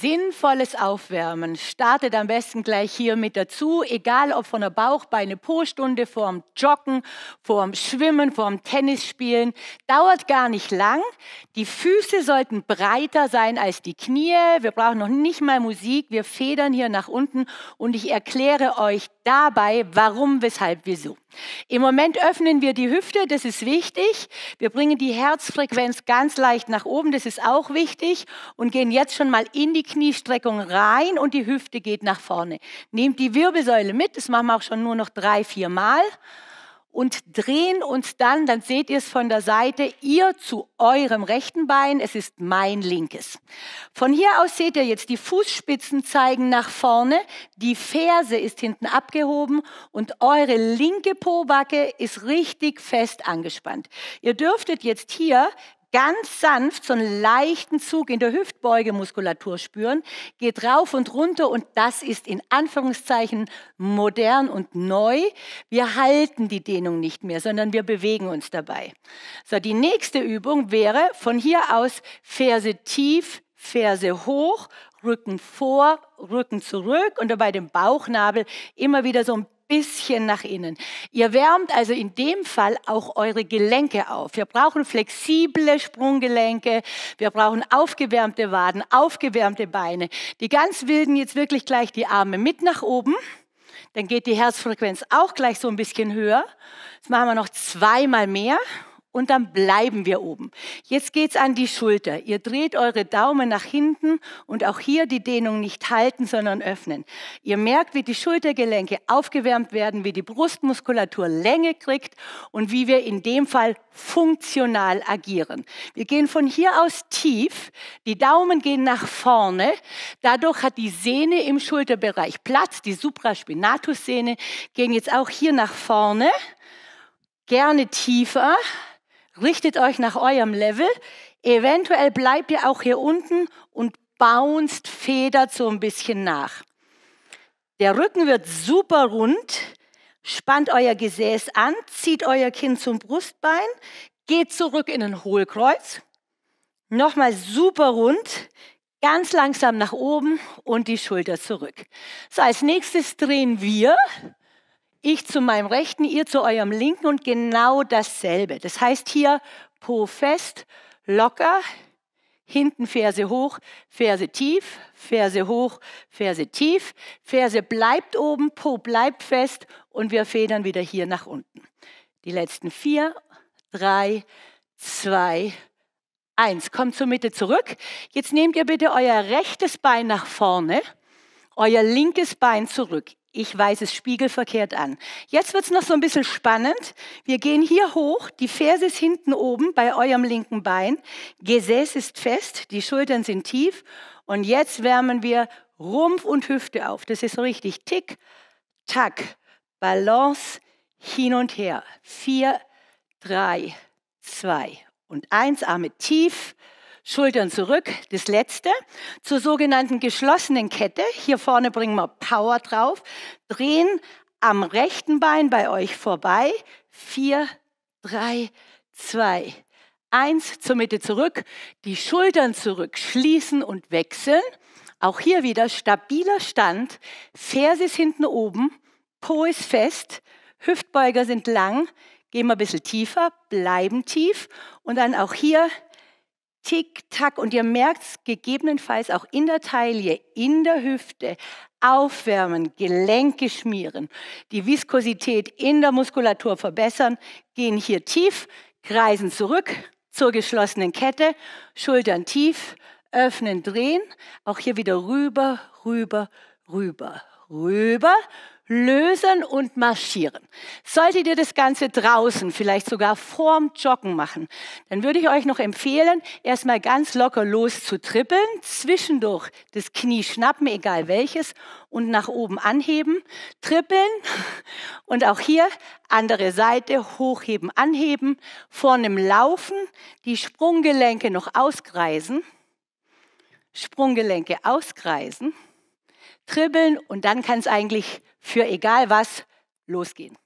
Sinnvolles Aufwärmen startet am besten gleich hier mit dazu, egal ob von der Bauchbeine Po-Stunde, vorm Joggen, vorm Schwimmen, vorm Tennisspielen. Dauert gar nicht lang. Die Füße sollten breiter sein als die Knie. Wir brauchen noch nicht mal Musik. Wir federn hier nach unten und ich erkläre euch dabei, warum, weshalb, wieso. Im Moment öffnen wir die Hüfte, das ist wichtig. Wir bringen die Herzfrequenz ganz leicht nach oben, das ist auch wichtig. Und gehen jetzt schon mal in die Kniestreckung rein und die Hüfte geht nach vorne. Nehmt die Wirbelsäule mit, das machen wir auch schon nur noch drei, vier Mal und drehen uns dann, dann seht ihr es von der Seite, ihr zu eurem rechten Bein, es ist mein linkes. Von hier aus seht ihr jetzt, die Fußspitzen zeigen nach vorne, die Ferse ist hinten abgehoben und eure linke Pobacke ist richtig fest angespannt. Ihr dürftet jetzt hier ganz sanft so einen leichten Zug in der Hüftbeugemuskulatur spüren, geht rauf und runter und das ist in Anführungszeichen modern und neu. Wir halten die Dehnung nicht mehr, sondern wir bewegen uns dabei. So, die nächste Übung wäre von hier aus Ferse tief, Ferse hoch, Rücken vor, Rücken zurück und dabei den Bauchnabel immer wieder so ein bisschen nach innen. Ihr wärmt also in dem Fall auch eure Gelenke auf. Wir brauchen flexible Sprunggelenke, wir brauchen aufgewärmte Waden, aufgewärmte Beine. Die ganz wilden jetzt wirklich gleich die Arme mit nach oben. Dann geht die Herzfrequenz auch gleich so ein bisschen höher. Das machen wir noch zweimal mehr und dann bleiben wir oben. Jetzt geht's an die Schulter. Ihr dreht eure Daumen nach hinten und auch hier die Dehnung nicht halten, sondern öffnen. Ihr merkt, wie die Schultergelenke aufgewärmt werden, wie die Brustmuskulatur Länge kriegt und wie wir in dem Fall funktional agieren. Wir gehen von hier aus tief, die Daumen gehen nach vorne. Dadurch hat die Sehne im Schulterbereich Platz, die Supraspinatussehne gehen jetzt auch hier nach vorne. Gerne tiefer richtet euch nach eurem Level. Eventuell bleibt ihr auch hier unten und bounced, federt so ein bisschen nach. Der Rücken wird super rund. Spannt euer Gesäß an, zieht euer Kinn zum Brustbein, geht zurück in ein Hohlkreuz. Nochmal super rund, ganz langsam nach oben und die Schulter zurück. So, als nächstes drehen wir ich zu meinem Rechten, ihr zu eurem Linken und genau dasselbe. Das heißt hier Po fest, locker, hinten Ferse hoch, Ferse tief, Ferse hoch, Ferse tief, Ferse bleibt oben, Po bleibt fest und wir federn wieder hier nach unten. Die letzten vier, drei, zwei, eins. Kommt zur Mitte zurück. Jetzt nehmt ihr bitte euer rechtes Bein nach vorne, euer linkes Bein zurück. Ich weiß es spiegelverkehrt an. Jetzt wird es noch so ein bisschen spannend. Wir gehen hier hoch, die Ferse ist hinten oben bei eurem linken Bein, Gesäß ist fest, die Schultern sind tief und jetzt wärmen wir Rumpf und Hüfte auf. Das ist so richtig tick, tack, Balance hin und her. Vier, drei, zwei und eins, Arme tief, Schultern zurück, das letzte, zur sogenannten geschlossenen Kette. Hier vorne bringen wir Power drauf. Drehen am rechten Bein bei euch vorbei. Vier, drei, zwei, eins zur Mitte zurück. Die Schultern zurück, schließen und wechseln. Auch hier wieder stabiler Stand. Ferse ist hinten oben, Po ist fest, Hüftbeuger sind lang. Gehen wir ein bisschen tiefer, bleiben tief und dann auch hier tick, tack. Und ihr merkt es gegebenenfalls auch in der Taille, in der Hüfte, aufwärmen, Gelenke schmieren, die Viskosität in der Muskulatur verbessern, gehen hier tief, kreisen zurück zur geschlossenen Kette, Schultern tief, öffnen, drehen, auch hier wieder rüber, rüber, rüber, rüber, lösen und marschieren. Solltet ihr das Ganze draußen, vielleicht sogar vorm Joggen machen, dann würde ich euch noch empfehlen, erstmal ganz locker loszutrippeln, zwischendurch das Knie schnappen, egal welches, und nach oben anheben, trippeln und auch hier andere Seite hochheben, anheben, vorne im Laufen, die Sprunggelenke noch auskreisen, Sprunggelenke auskreisen kribbeln und dann kann es eigentlich für egal was losgehen.